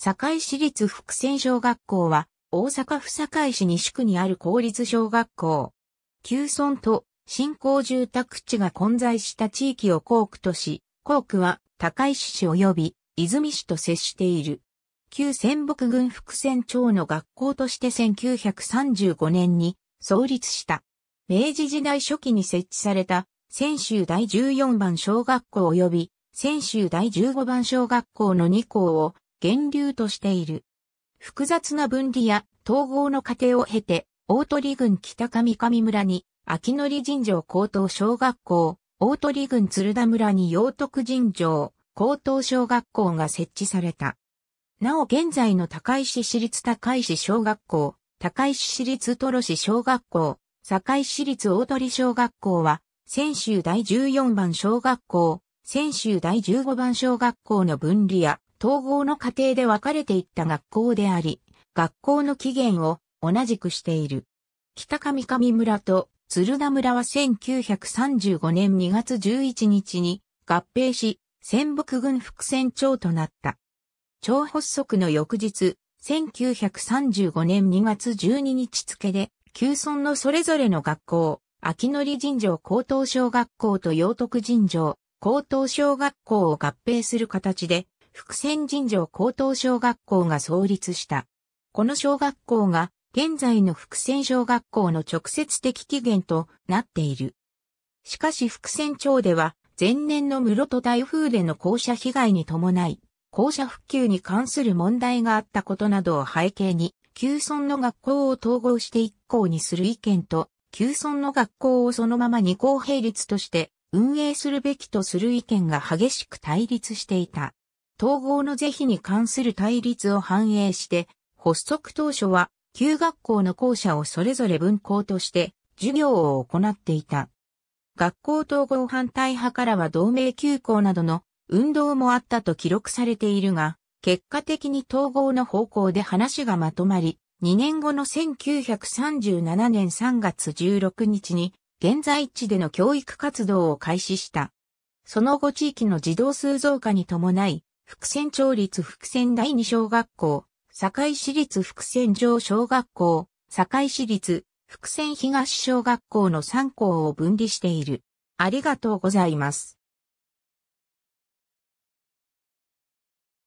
堺市立福泉小学校は、大阪府堺市西区にある公立小学校。旧村と新興住宅地が混在した地域を校区とし、校区は高市市及び泉市と接している。旧仙北郡福泉町の学校として1935年に創立した。明治時代初期に設置された、泉州第14番小学校及び、泉州第15番小学校の2校を源流としている。複雑な分離や統合の過程を経て、大鳥郡北上上村に、秋のり城高等小学校、大鳥郡鶴田村に養徳神城高等小学校が設置された。なお現在の高石市立高石小学校、高石市立トロ市小学校、堺市立大鳥小学校は、泉州第14番小学校、泉州第15番小学校の分離や統合の過程で分かれていった学校であり、学校の起源を同じくしている。北上上村と鶴田村は1935年2月11日に合併し、戦北軍副船長となった。長発足の翌日、1935年2月12日付で、旧村のそれぞれの学校、秋のり尋常高等小学校と洋徳尋常高等小学校を合併する形で、福泉神城高等小学校が創立した。この小学校が現在の福泉小学校の直接的起源となっている。しかし福泉町では前年の室戸台風での校舎被害に伴い、校舎復旧に関する問題があったことなどを背景に、旧村の学校を統合して一校にする意見と、旧村の学校をそのまま二校並立として運営するべきとする意見が激しく対立していた。統合の是非に関する対立を反映して、発足当初は、旧学校の校舎をそれぞれ分校として、授業を行っていた。学校統合反対派からは同盟休校などの運動もあったと記録されているが、結果的に統合の方向で話がまとまり、2年後の1937年3月16日に、現在地での教育活動を開始した。その後地域の児童数増加に伴い、福泉町立福泉第二小学校、堺市立福泉城小学校、堺市立福泉東小学校の3校を分離している。ありがとうございます。